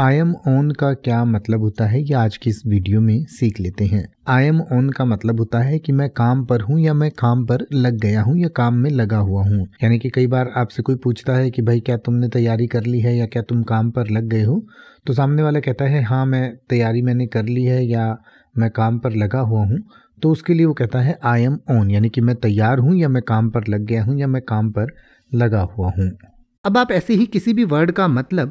I am on का क्या मतलब होता है ये आज की इस वीडियो में सीख लेते हैं आई एम ऑन का मतलब होता है कि मैं काम पर हूँ या मैं काम पर लग गया हूँ या काम में लगा हुआ हूँ यानी कि कई बार आपसे कोई पूछता है कि भाई क्या तुमने तैयारी कर ली है या क्या तुम काम पर लग गए हो तो सामने वाला कहता है हाँ मैं तैयारी मैंने कर ली है या मैं काम पर लगा हुआ हूँ तो उसके लिए वो कहता है आई एम ऑन यानी कि मैं तैयार हूँ या मैं काम पर लग गया हूँ या मैं काम पर लगा हुआ हूँ अब आप ऐसे ही किसी भी वर्ड का मतलब